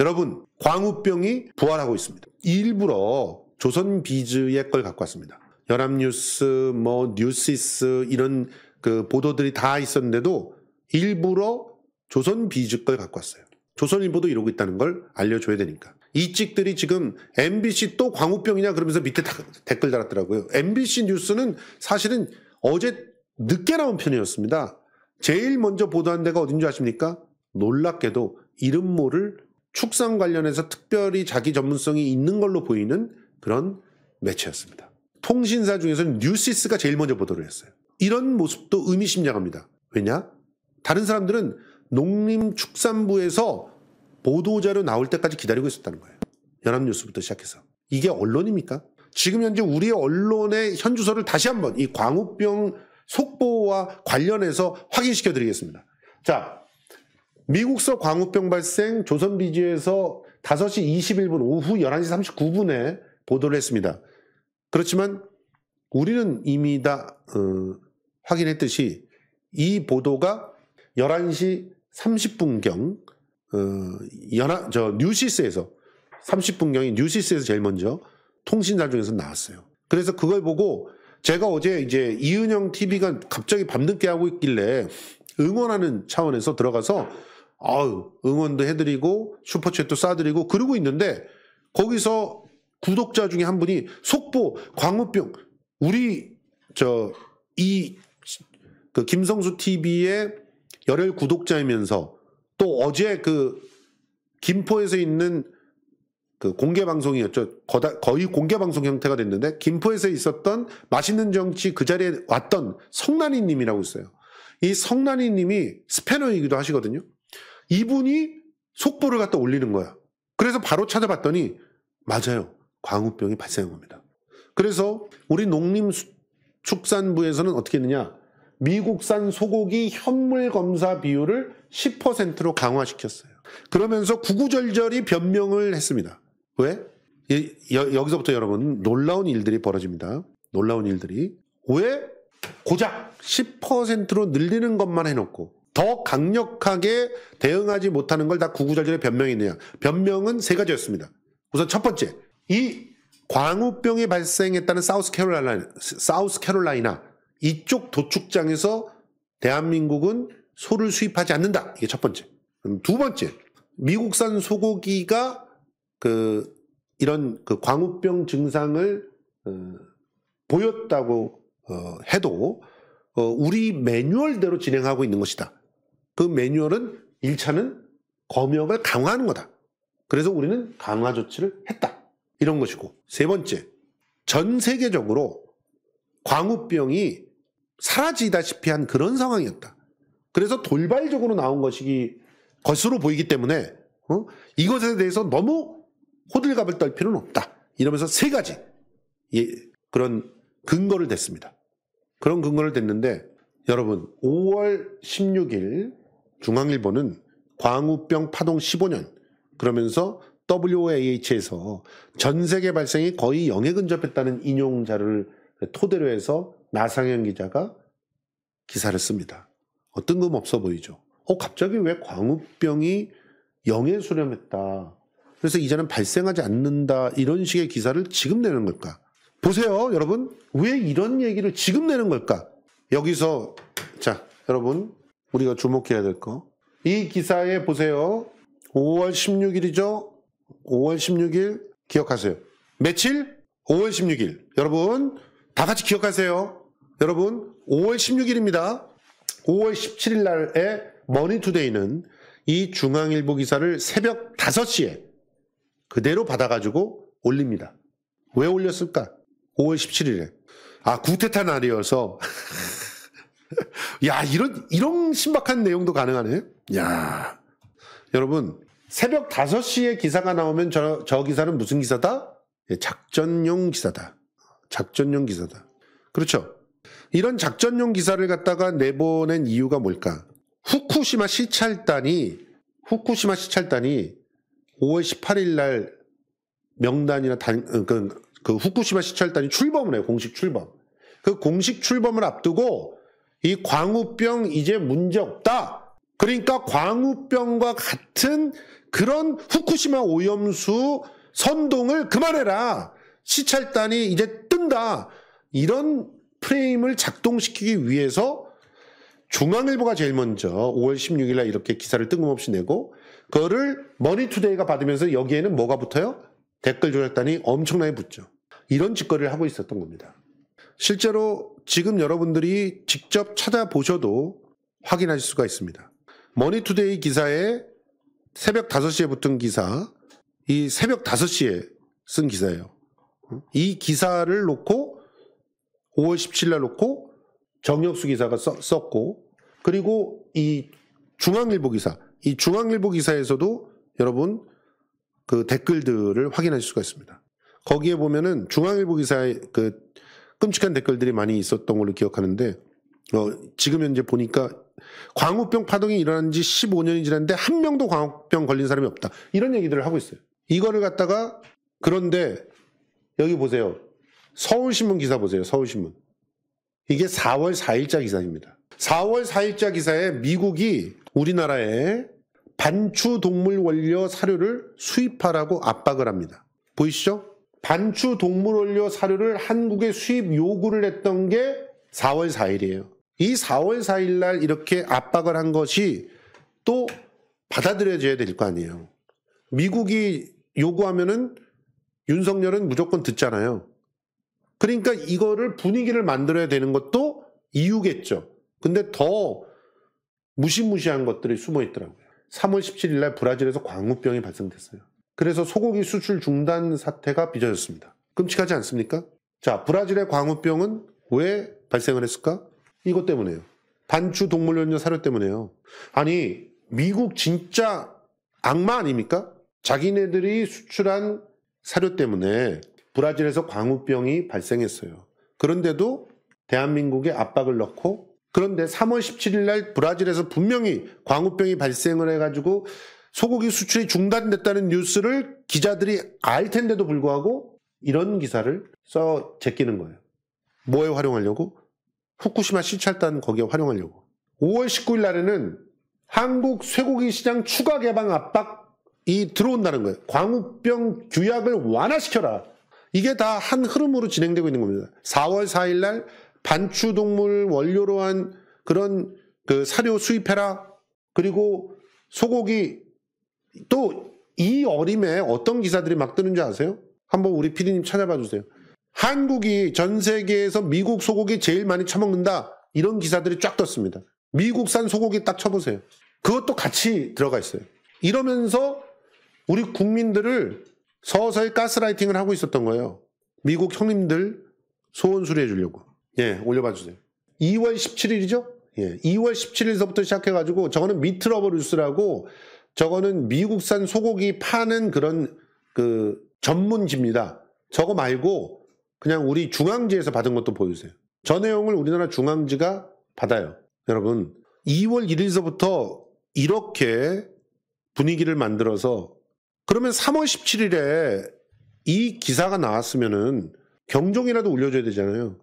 여러분 광우병이 부활하고 있습니다. 일부러 조선비즈의 걸 갖고 왔습니다. 연합뉴스, 뭐 뉴시스 이런 그 보도들이 다 있었는데도 일부러 조선비즈 걸 갖고 왔어요. 조선일보도 이러고 있다는 걸 알려줘야 되니까. 이 찍들이 지금 MBC 또 광우병이냐 그러면서 밑에 댓글 달았더라고요. MBC 뉴스는 사실은 어제 늦게 나온 편이었습니다. 제일 먼저 보도한 데가 어딘 지 아십니까? 놀랍게도 이름 모를 축산 관련해서 특별히 자기 전문성이 있는 걸로 보이는 그런 매체였습니다. 통신사 중에서는 뉴시스가 제일 먼저 보도를 했어요. 이런 모습도 의미심장합니다. 왜냐? 다른 사람들은 농림축산부에서 보도자료 나올 때까지 기다리고 있었다는 거예요. 연합뉴스부터 시작해서. 이게 언론입니까? 지금 현재 우리의 언론의 현주소를 다시 한번 이 광우병 속보와 관련해서 확인시켜 드리겠습니다. 자, 미국서 광우병 발생 조선 비지에서 5시 21분 오후 11시 39분에 보도를 했습니다. 그렇지만 우리는 이미 다 어, 확인했듯이 이 보도가 11시 30분경 어, 연하, 저 뉴시스에서 30분경이 뉴시스에서 제일 먼저 통신사 중에서 나왔어요. 그래서 그걸 보고 제가 어제 이제 이은영 TV가 갑자기 밤늦게 하고 있길래 응원하는 차원에서 들어가서 아유, 응원도 해드리고, 슈퍼챗도 쏴드리고, 그러고 있는데, 거기서 구독자 중에 한 분이 속보, 광우병, 우리, 저, 이, 그 김성수 TV의 열혈 구독자이면서 또 어제 그 김포에서 있는 그 공개 방송이었죠. 거다, 거의 공개 방송 형태가 됐는데 김포에서 있었던 맛있는 정치 그 자리에 왔던 성난이 님이라고 있어요. 이성난이 님이 스패너이기도 하시거든요. 이분이 속보를 갖다 올리는 거야. 그래서 바로 찾아봤더니 맞아요. 광우병이 발생한 겁니다. 그래서 우리 농림축산부에서는 어떻게 했느냐 미국산 소고기 현물 검사 비율을 10%로 강화시켰어요. 그러면서 구구절절히 변명을 했습니다. 왜? 예, 여, 기서부터 여러분 놀라운 일들이 벌어집니다. 놀라운 일들이 왜 고작 10%로 늘리는 것만 해놓고 더 강력하게 대응하지 못하는 걸 다 구구절절의 변명이네요. 변명은 세 가지였습니다. 우선 첫 번째, 이 광우병이 발생했다는 사우스 캐롤라이나, 사우스 캐롤라이나 이쪽 도축장에서 대한민국은 소를 수입하지 않는다. 이게 첫 번째. 두 번째, 미국산 소고기가 그 이런 그 광우병 증상을 어, 보였다고 어, 해도 어, 우리 매뉴얼대로 진행하고 있는 것이다. 그 매뉴얼은 1차는 검역을 강화하는 거다. 그래서 우리는 강화 조치를 했다. 이런 것이고 세 번째, 전 세계적으로 광우병이 사라지다시피 한 그런 상황이었다. 그래서 돌발적으로 나온 것이기 것으로 보이기 때문에 어? 이것에 대해서 너무 호들갑을 떨 필요는 없다. 이러면서 세 가지 예, 그런 근거를 댔습니다. 그런 근거를 댔는데 여러분 5월 16일 중앙일보는 광우병 파동 15년 그러면서 WOAH에서 전 세계 발생이 거의 영에 근접했다는 인용 자료를 토대로 해서 나상현 기자가 기사를 씁니다. 어, 떤금없어 보이죠. 어, 갑자기 왜 광우병이 영에 수렴했다. 그래서 이제는 발생하지 않는다. 이런 식의 기사를 지금 내는 걸까? 보세요, 여러분. 왜 이런 얘기를 지금 내는 걸까? 여기서, 자, 여러분. 우리가 주목해야 될 거. 이 기사에 보세요. 5월 16일이죠? 5월 16일 기억하세요. 며칠? 5월 16일. 여러분, 다 같이 기억하세요. 여러분, 5월 16일입니다. 5월 17일 날에 머니투데이는 이 중앙일보 기사를 새벽 5시에 그대로 받아가지고 올립니다. 왜 올렸을까? 5월 17일에. 아, 구태타 날이어서. 야, 이런, 이런 신박한 내용도 가능하네. 야 여러분, 새벽 5시에 기사가 나오면 저, 저 기사는 무슨 기사다? 예, 작전용 기사다. 작전용 기사다. 그렇죠. 이런 작전용 기사를 갖다가 내보낸 이유가 뭘까? 후쿠시마 시찰단이, 후쿠시마 시찰단이 5월 18일 날 명단이나 단, 어, 그, 그 후쿠시마 시찰단이 출범을 해요. 공식 출범. 그 공식 출범을 앞두고 이 광우병 이제 문제 없다. 그러니까 광우병과 같은 그런 후쿠시마 오염수 선동을 그만해라. 시찰단이 이제 뜬다. 이런 프레임을 작동시키기 위해서 중앙일보가 제일 먼저 5월 16일 날 이렇게 기사를 뜬금없이 내고 그거를 머니투데이가 받으면서 여기에는 뭐가 붙어요? 댓글 조작단이 엄청나게 붙죠. 이런 짓거리를 하고 있었던 겁니다. 실제로 지금 여러분들이 직접 찾아보셔도 확인하실 수가 있습니다. 머니투데이 기사에 새벽 5시에 붙은 기사, 이 새벽 5시에 쓴 기사예요. 이 기사를 놓고 5월 17일 날 놓고 정혁수 기사가 써, 썼고 그리고 이 중앙일보 기사, 이 중앙일보 기사에서도 여러분 그 댓글들을 확인하실 수가 있습니다. 거기에 보면은 중앙일보 기사의 그 끔찍한 댓글들이 많이 있었던 걸로 기억하는데 어, 지금 현재 보니까 광우병 파동이 일어난 지 15년이 지났는데 한 명도 광우병 걸린 사람이 없다. 이런 얘기들을 하고 있어요. 이거를 갖다가 그런데 여기 보세요. 서울신문 기사 보세요. 서울신문. 이게 4월 4일자 기사입니다. 4월 4일자 기사에 미국이 우리나라에 반추 동물 원료 사료를 수입하라고 압박을 합니다. 보이시죠? 반추 동물원료 사료를 한국에 수입 요구를 했던 게 4월 4일이에요. 이 4월 4일 날 이렇게 압박을 한 것이 또 받아들여져야 될 거 아니에요. 미국이 요구하면은 윤석열은 무조건 듣잖아요. 그러니까 이거를 분위기를 만들어야 되는 것도 이유겠죠. 근데 더 무시무시한 것들이 숨어 있더라고요. 3월 17일 날 브라질에서 광우병이 발생됐어요. 그래서 소고기 수출 중단 사태가 빚어졌습니다. 끔찍하지 않습니까? 자, 브라질의 광우병은 왜 발생을 했을까? 이것 때문에요. 반추 동물연료 사료 때문에요. 아니, 미국 진짜 악마 아닙니까? 자기네들이 수출한 사료 때문에 브라질에서 광우병이 발생했어요. 그런데도 대한민국에 압박을 넣고 그런데 3월 17일 날 브라질에서 분명히 광우병이 발생을 해가지고 소고기 수출이 중단됐다는 뉴스를 기자들이 알 텐데도 불구하고 이런 기사를 써 제끼는 거예요. 뭐에 활용하려고? 후쿠시마 시찰단 거기에 활용하려고. 5월 19일 날에는 한국 쇠고기 시장 추가 개방 압박이 들어온다는 거예요. 광우병 규약을 완화시켜라. 이게 다 한 흐름으로 진행되고 있는 겁니다. 4월 4일 날 반추동물 원료로 한 그런 그 사료 수입해라. 그리고 소고기 또이 어림에 어떤 기사들이 막 뜨는 지 아세요? 한번 우리 피디님 찾아봐 주세요. 한국이 전 세계에서 미국 소고기 제일 많이 처먹는다. 이런 기사들이 쫙 떴습니다. 미국산 소고기 딱 쳐보세요. 그것도 같이 들어가 있어요. 이러면서 우리 국민들을 서서히 가스라이팅을 하고 있었던 거예요. 미국 형님들 소원 수리해 주려고. 예, 올려봐 주세요. 2월 17일이죠? 예, 2월 17일서부터 시작해가지고 저거는 미트러버 뉴스라고 저거는 미국산 소고기 파는 그런 그 전문지입니다. 저거 말고 그냥 우리 중앙지에서 받은 것도 보여주세요. 저 내용을 우리나라 중앙지가 받아요. 여러분 2월 1일서부터 이렇게 분위기를 만들어서 그러면 3월 17일에 이 기사가 나왔으면은 경종이라도 올려줘야 되잖아요.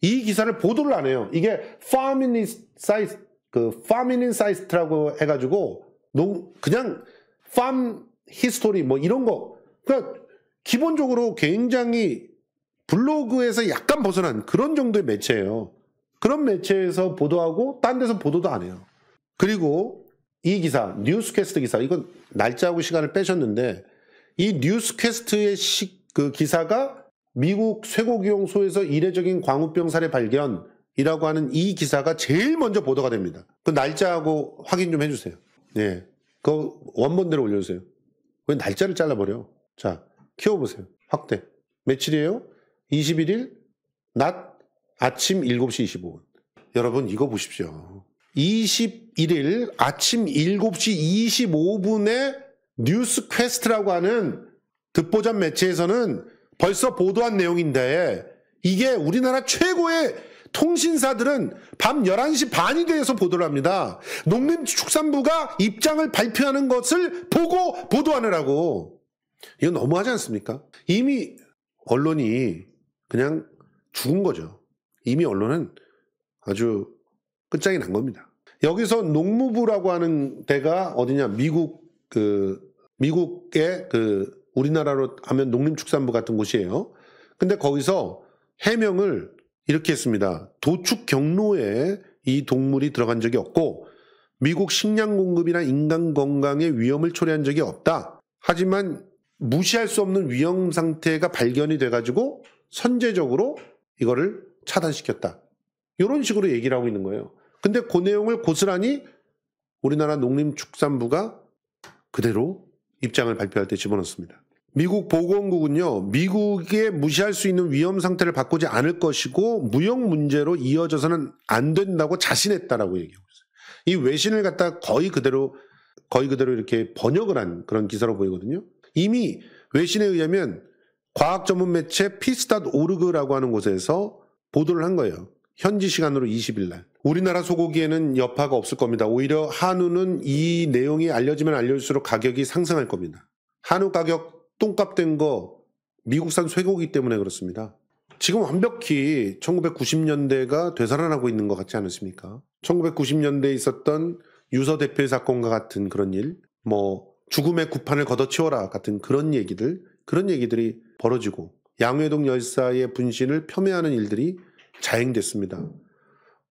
이 기사를 보도를 안 해요. 이게 파미니 사이트 그 파미닌 사이트라고 해가지고 농, 그냥 팜 히스토리 뭐 이런 거. 그러니까 기본적으로 굉장히 블로그에서 약간 벗어난 그런 정도의 매체예요. 그런 매체에서 보도하고 딴 데서 보도도 안 해요. 그리고 이 기사, 뉴스캐스트 기사, 이건 날짜하고 시간을 빼셨는데 이뉴스캐스트의 시, 그 기사가 미국 쇠고기용소에서 이례적인 광우병 사례 발견이라고 하는 이 기사가 제일 먼저 보도가 됩니다. 그 날짜하고 확인 좀 해주세요. 네. 그 원본대로 올려주세요. 왜 날짜를 잘라버려? 자, 키워보세요. 확대. 며칠이에요? 21일, 낮, 아침 7시 25분. 여러분, 이거 보십시오. 21일 아침 7시 25분에 뉴스 퀘스트라고 하는 듣보잡 매체에서는 벌써 보도한 내용인데 이게 우리나라 최고의 통신사들은 밤 11시 반이 돼서 보도를 합니다. 농림축산부가 입장을 발표하는 것을 보고 보도하느라고. 이건 너무하지 않습니까? 이미 언론이 그냥 죽은 거죠. 이미 언론은 아주 끝장이 난 겁니다. 여기서 농무부라고 하는 데가 어디냐? 미국 그 미국의 그 우리나라로 하면 농림축산부 같은 곳이에요. 근데 거기서 해명을 이렇게 했습니다. 도축 경로에 이 동물이 들어간 적이 없고 미국 식량 공급이나 인간 건강에 위험을 초래한 적이 없다. 하지만 무시할 수 없는 위험 상태가 발견이 돼가지고 선제적으로 이거를 차단시켰다. 이런 식으로 얘기를 하고 있는 거예요. 근데 그 내용을 고스란히 우리나라 농림축산부가 그대로 입장을 발표할 때 집어넣습니다. 미국 보건국은요, 미국의 무시할 수 있는 위험 상태를 바꾸지 않을 것이고 무역 문제로 이어져서는 안 된다고 자신했다라고 얘기하고 있어요. 이 외신을 갖다 거의 그대로 거의 그대로 이렇게 번역을 한 그런 기사로 보이거든요. 이미 외신에 의하면 과학 전문 매체 피스닷 오르그라고 하는 곳에서 보도를 한 거예요. 현지 시간으로 20일 날. 우리나라 소고기에는 여파가 없을 겁니다. 오히려 한우는 이 내용이 알려지면 알려질수록 가격이 상승할 겁니다. 한우 가격 똥값 된거 미국산 쇠고기 때문에 그렇습니다. 지금 완벽히 1990년대가 되살아나고 있는 것 같지 않으십니까 1990년대에 있었던 유서 대표의 사건과 같은 그런 일, 뭐 죽음의 구판을 걷어치워라 같은 그런 얘기들, 그런 얘기들이 벌어지고 양회동 열사의 분신을 폄훼하는 일들이 자행됐습니다.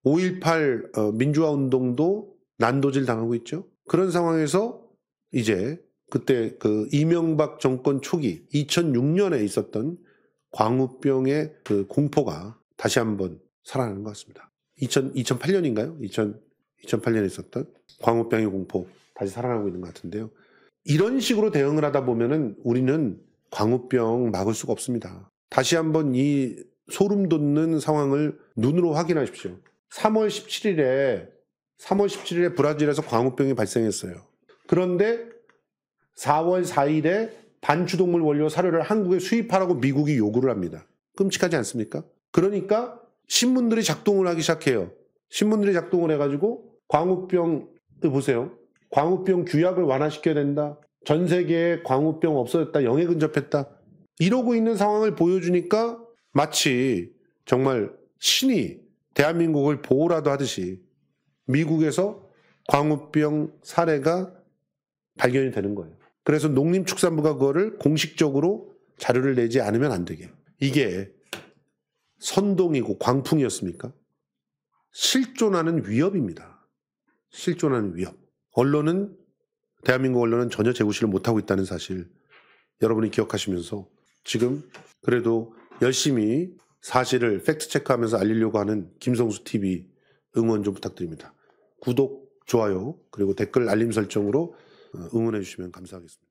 5.18 어, 민주화 운동도 난도질 당하고 있죠. 그런 상황에서 이제 그때 그 이명박 정권 초기 2006년에 있었던 광우병의 그 공포가 다시 한번 살아나는 것 같습니다. 2000, 2008년인가요? 2000, 2008년에 있었던 광우병의 공포 다시 살아나고 있는 것 같은데요. 이런 식으로 대응을 하다 보면은 우리는 광우병 막을 수가 없습니다. 다시 한번 이 소름 돋는 상황을 눈으로 확인하십시오. 3월 17일에 3월 17일에 브라질에서 광우병이 발생했어요. 그런데 4월 4일에 반추동물 원료 사료를 한국에 수입하라고 미국이 요구를 합니다. 끔찍하지 않습니까? 그러니까 신문들이 작동을 하기 시작해요. 신문들이 작동을 해가지고 광우병 그 보세요. 광우병 규약을 완화시켜야 된다. 전 세계에 광우병 없어졌다. 영해 근접했다. 이러고 있는 상황을 보여주니까 마치 정말 신이 대한민국을 보호라도 하듯이 미국에서 광우병 사례가 발견이 되는 거예요. 그래서 농림축산부가 그거를 공식적으로 자료를 내지 않으면 안 되게. 이게 선동이고 광풍이었습니까? 실존하는 위협입니다. 실존하는 위협. 언론은 대한민국 언론은 전혀 제구실을 못하고 있다는 사실 여러분이 기억하시면서 지금 그래도 열심히 사실을 팩트체크하면서 알리려고 하는 김성수 TV 응원 좀 부탁드립니다. 구독, 좋아요, 그리고 댓글 알림 설정으로 어, 응원해 주시면 감사하겠습니다.